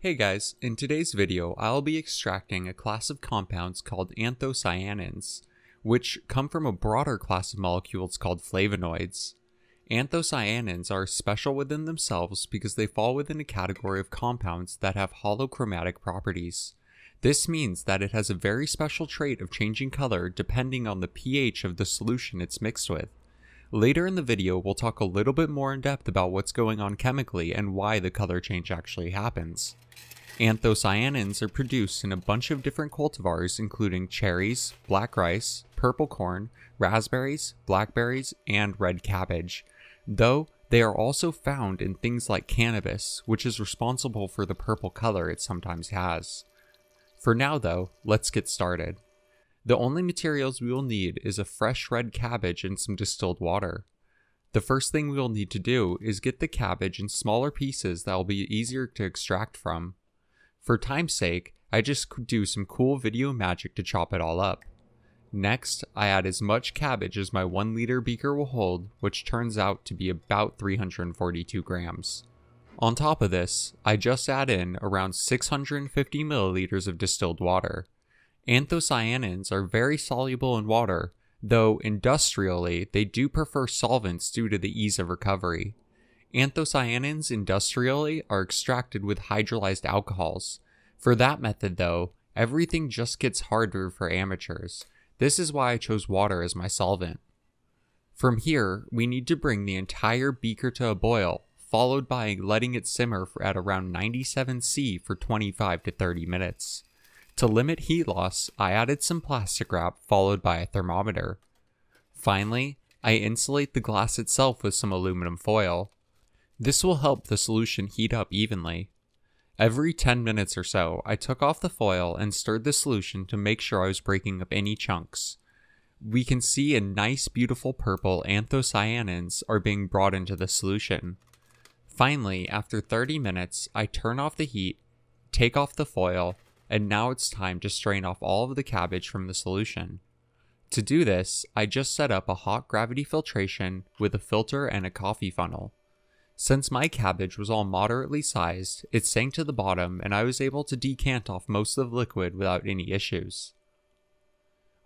Hey guys, in today's video I'll be extracting a class of compounds called anthocyanins, which come from a broader class of molecules called flavonoids. Anthocyanins are special within themselves because they fall within a category of compounds that have holochromatic properties. This means that it has a very special trait of changing color depending on the pH of the solution it's mixed with. Later in the video, we'll talk a little bit more in depth about what's going on chemically and why the color change actually happens. Anthocyanins are produced in a bunch of different cultivars including cherries, black rice, purple corn, raspberries, blackberries, and red cabbage, though they are also found in things like cannabis, which is responsible for the purple color it sometimes has. For now though, let's get started. The only materials we will need is a fresh red cabbage and some distilled water. The first thing we will need to do is get the cabbage in smaller pieces that will be easier to extract from. For time's sake, I just could do some cool video magic to chop it all up. Next, I add as much cabbage as my 1 liter beaker will hold, which turns out to be about 342 grams. On top of this, I just add in around 650 milliliters of distilled water. Anthocyanins are very soluble in water, though industrially they do prefer solvents due to the ease of recovery. Anthocyanins industrially are extracted with hydrolyzed alcohols. For that method, though, everything just gets harder for amateurs. This is why I chose water as my solvent. From here, we need to bring the entire beaker to a boil, followed by letting it simmer at around 97C for 25 to 30 minutes. To limit heat loss, I added some plastic wrap followed by a thermometer. Finally, I insulate the glass itself with some aluminum foil. This will help the solution heat up evenly. Every 10 minutes or so, I took off the foil and stirred the solution to make sure I was breaking up any chunks. We can see a nice beautiful purple anthocyanins are being brought into the solution. Finally, after 30 minutes, I turn off the heat, take off the foil, and now it's time to strain off all of the cabbage from the solution. To do this, I just set up a hot gravity filtration with a filter and a coffee funnel. Since my cabbage was all moderately sized, it sank to the bottom and I was able to decant off most of the liquid without any issues.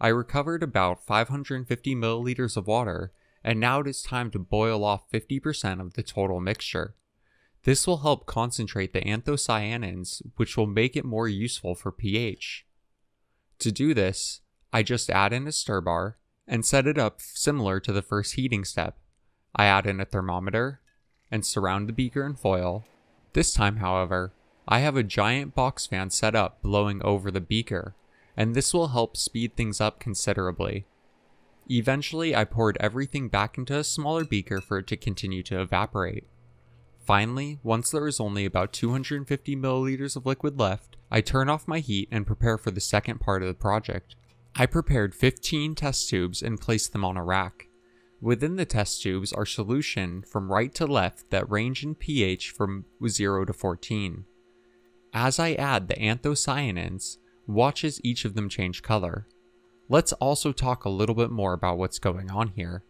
I recovered about 550 milliliters of water, and now it is time to boil off 50% of the total mixture. This will help concentrate the anthocyanins, which will make it more useful for pH. To do this, I just add in a stir bar and set it up similar to the first heating step. I add in a thermometer and surround the beaker in foil. This time, however, I have a giant box fan set up blowing over the beaker, and this will help speed things up considerably. Eventually, I poured everything back into a smaller beaker for it to continue to evaporate. Finally, once there is only about 250 milliliters of liquid left, I turn off my heat and prepare for the second part of the project. I prepared 15 test tubes and placed them on a rack. Within the test tubes are solution from right to left that range in pH from 0 to 14. As I add the anthocyanins, watch as each of them change color. Let's also talk a little bit more about what's going on here.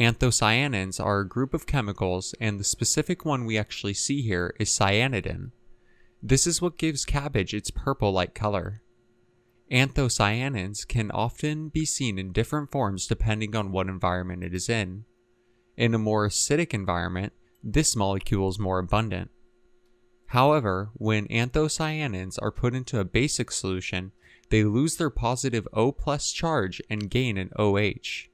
Anthocyanins are a group of chemicals, and the specific one we actually see here is cyanidin. This is what gives cabbage its purple-like color. Anthocyanins can often be seen in different forms depending on what environment it is in. In a more acidic environment, this molecule is more abundant. However, when anthocyanins are put into a basic solution, they lose their positive O plus charge and gain an OH.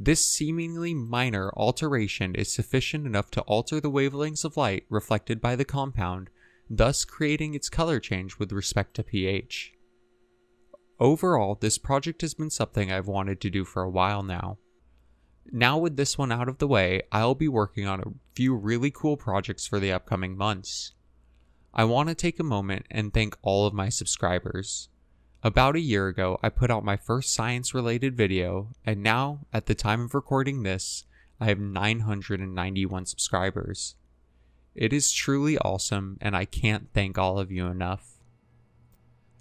This seemingly minor alteration is sufficient enough to alter the wavelengths of light reflected by the compound, thus creating its color change with respect to pH. Overall, this project has been something I've wanted to do for a while now. Now with this one out of the way, I'll be working on a few really cool projects for the upcoming months. I want to take a moment and thank all of my subscribers. About a year ago, I put out my first science related video, and now, at the time of recording this, I have 991 subscribers. It is truly awesome, and I can't thank all of you enough.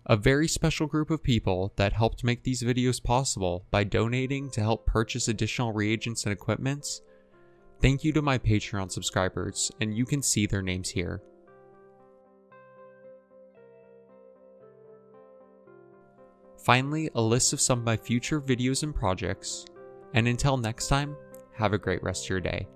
A very special group of people that helped make these videos possible by donating to help purchase additional reagents and equipment. Thank you to my Patreon subscribers, and you can see their names here. Finally, a list of some of my future videos and projects. And until next time, have a great rest of your day.